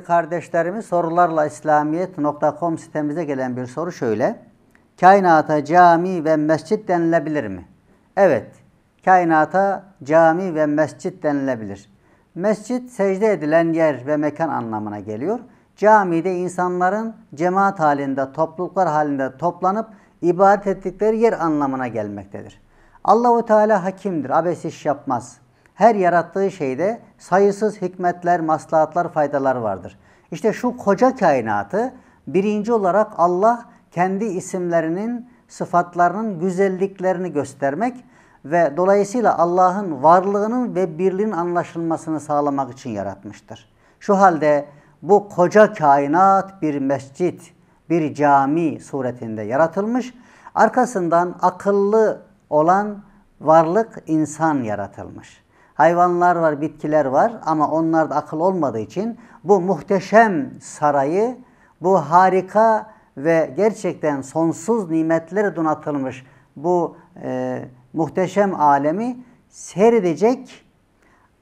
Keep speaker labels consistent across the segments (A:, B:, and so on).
A: değerli kardeşlerimiz sorularla İslamiyet.com sitemize gelen bir soru şöyle. Kainata cami ve mescit denilebilir mi? Evet, kainata cami ve mescit denilebilir. Mescit secde edilen yer ve mekan anlamına geliyor. Camide insanların cemaat halinde, topluluklar halinde toplanıp ibadet ettikleri yer anlamına gelmektedir. Allahu Teala hakimdir, abes iş yapmaz her yarattığı şeyde sayısız hikmetler, maslahatlar, faydalar vardır. İşte şu koca kainatı birinci olarak Allah kendi isimlerinin, sıfatlarının güzelliklerini göstermek ve dolayısıyla Allah'ın varlığının ve birliğin anlaşılmasını sağlamak için yaratmıştır. Şu halde bu koca kainat bir mescit, bir cami suretinde yaratılmış. Arkasından akıllı olan varlık insan yaratılmış. Hayvanlar var, bitkiler var ama onlarda akıl olmadığı için bu muhteşem sarayı, bu harika ve gerçekten sonsuz nimetlere donatılmış bu e, muhteşem alemi seyredecek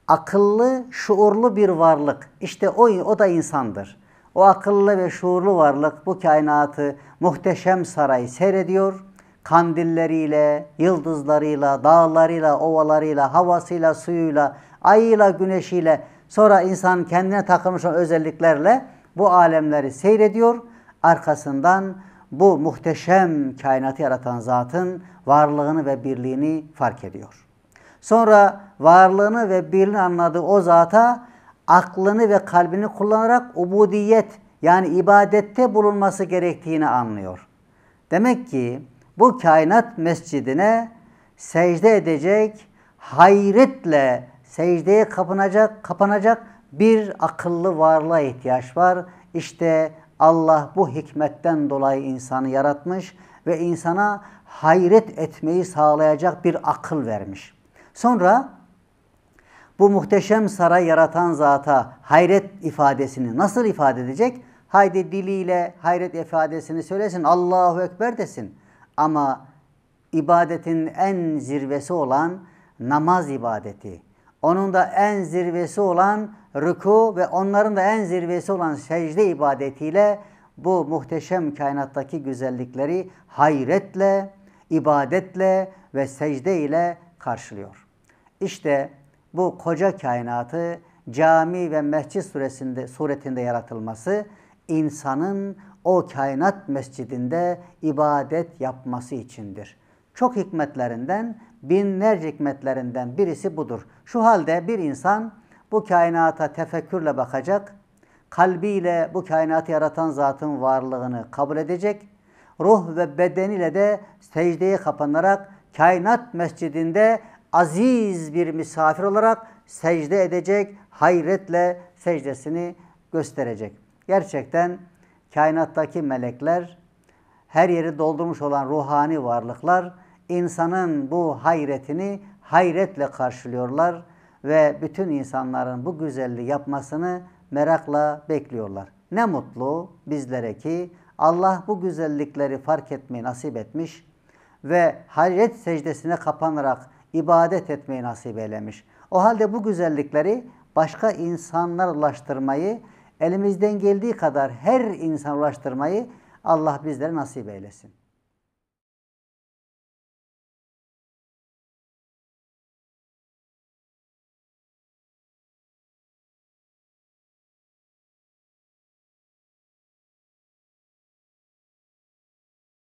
A: akıllı, şuurlu bir varlık. İşte o, o da insandır. O akıllı ve şuurlu varlık bu kainatı muhteşem sarayı seyrediyor kandilleriyle, yıldızlarıyla, dağlarıyla, ovalarıyla, havasıyla, suyuyla, ayıyla, güneşiyle, sonra insan kendine takılmış olan özelliklerle bu alemleri seyrediyor. Arkasından bu muhteşem kainatı yaratan zatın varlığını ve birliğini fark ediyor. Sonra varlığını ve birliğini anladığı o zata aklını ve kalbini kullanarak ubudiyet yani ibadette bulunması gerektiğini anlıyor. Demek ki bu kainat mescidine secde edecek, hayretle secdeye kapanacak, kapanacak bir akıllı varlığa ihtiyaç var. İşte Allah bu hikmetten dolayı insanı yaratmış ve insana hayret etmeyi sağlayacak bir akıl vermiş. Sonra bu muhteşem saray yaratan zata hayret ifadesini nasıl ifade edecek? Haydi diliyle hayret ifadesini söylesin. Allahu Ekber desin. Ama ibadetin en zirvesi olan namaz ibadeti, onun da en zirvesi olan rüku ve onların da en zirvesi olan secde ibadetiyle bu muhteşem kainattaki güzellikleri hayretle, ibadetle ve secde ile karşılıyor. İşte bu koca kainatı cami ve mescit suresinde, suretinde yaratılması insanın o kainat mescidinde ibadet yapması içindir. Çok hikmetlerinden, binlerce hikmetlerinden birisi budur. Şu halde bir insan bu kainata tefekkürle bakacak, kalbiyle bu kainatı yaratan zatın varlığını kabul edecek, ruh ve bedeniyle de secdeye kapanarak kainat mescidinde aziz bir misafir olarak secde edecek, hayretle secdesini gösterecek. Gerçekten kainattaki melekler, her yeri doldurmuş olan ruhani varlıklar insanın bu hayretini hayretle karşılıyorlar ve bütün insanların bu güzelliği yapmasını merakla bekliyorlar. Ne mutlu bizlere ki Allah bu güzellikleri fark etmeyi nasip etmiş ve hayret secdesine kapanarak ibadet etmeyi nasip eylemiş. O halde bu güzellikleri başka insanlara ulaştırmayı elimizden geldiği kadar her insan ulaştırmayı Allah bizlere nasip eylesin.